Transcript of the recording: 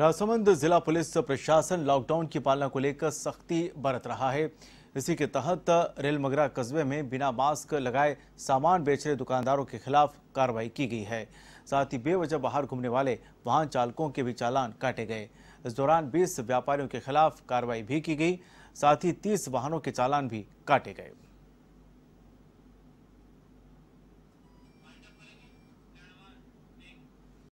राजसमंद जिला पुलिस प्रशासन लॉकडाउन की पालना को लेकर सख्ती बरत रहा है इसी के तहत रेलमगरा कस्बे में बिना मास्क लगाए सामान बेच रहे दुकानदारों के खिलाफ कार्रवाई की गई है साथ ही बेवजह बाहर घूमने वाले वाहन चालकों के भी चालान काटे गए इस दौरान 20 व्यापारियों के खिलाफ कार्रवाई भी की गई साथ ही 30 वाहनों के चालान भी काटे गए